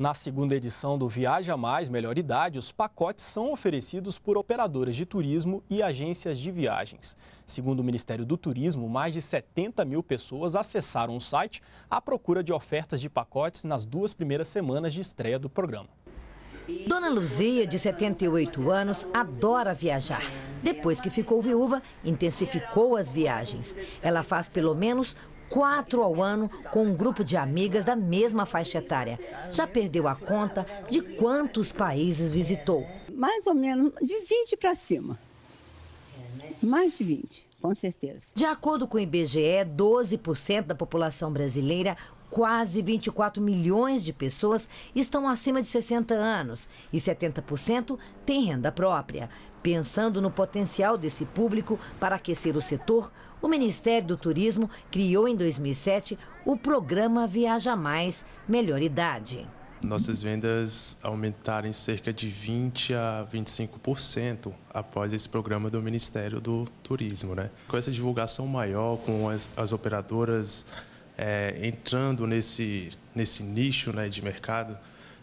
Na segunda edição do Viaja Mais Melhor Idade, os pacotes são oferecidos por operadoras de turismo e agências de viagens. Segundo o Ministério do Turismo, mais de 70 mil pessoas acessaram o site à procura de ofertas de pacotes nas duas primeiras semanas de estreia do programa. Dona Luzia, de 78 anos, adora viajar. Depois que ficou viúva, intensificou as viagens. Ela faz pelo menos quatro ao ano com um grupo de amigas da mesma faixa etária. Já perdeu a conta de quantos países visitou? Mais ou menos de 20 para cima. Mais de 20, com certeza. De acordo com o IBGE, 12% da população brasileira Quase 24 milhões de pessoas estão acima de 60 anos e 70% têm renda própria. Pensando no potencial desse público para aquecer o setor, o Ministério do Turismo criou em 2007 o programa Viaja Mais Melhor Idade. Nossas vendas aumentaram em cerca de 20 a 25% após esse programa do Ministério do Turismo, né? Com essa divulgação maior, com as, as operadoras é, entrando nesse, nesse nicho né, de mercado,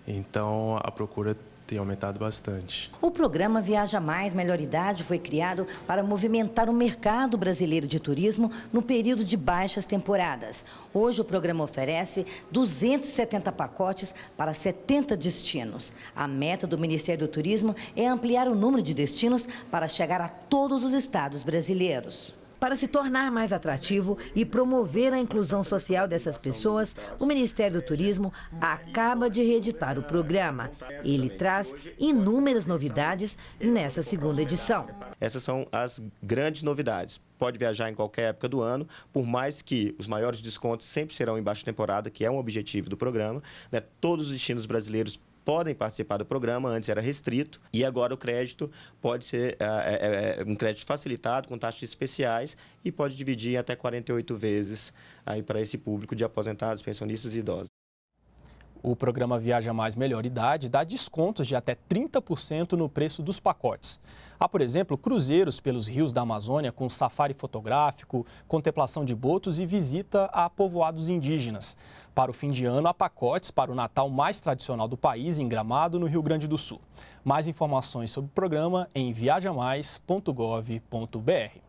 então a procura tem aumentado bastante. O programa Viaja Mais Melhor Idade foi criado para movimentar o mercado brasileiro de turismo no período de baixas temporadas. Hoje o programa oferece 270 pacotes para 70 destinos. A meta do Ministério do Turismo é ampliar o número de destinos para chegar a todos os estados brasileiros. Para se tornar mais atrativo e promover a inclusão social dessas pessoas, o Ministério do Turismo acaba de reeditar o programa. Ele traz inúmeras novidades nessa segunda edição. Essas são as grandes novidades pode viajar em qualquer época do ano, por mais que os maiores descontos sempre serão em baixa temporada, que é um objetivo do programa. Né? Todos os destinos brasileiros podem participar do programa, antes era restrito, e agora o crédito pode ser é, é, é um crédito facilitado, com taxas especiais, e pode dividir até 48 vezes aí para esse público de aposentados, pensionistas e idosos. O programa Viaja Mais Melhor Idade dá descontos de até 30% no preço dos pacotes. Há, por exemplo, cruzeiros pelos rios da Amazônia com safari fotográfico, contemplação de botos e visita a povoados indígenas. Para o fim de ano, há pacotes para o Natal mais tradicional do país, em Gramado, no Rio Grande do Sul. Mais informações sobre o programa em viajamais.gov.br.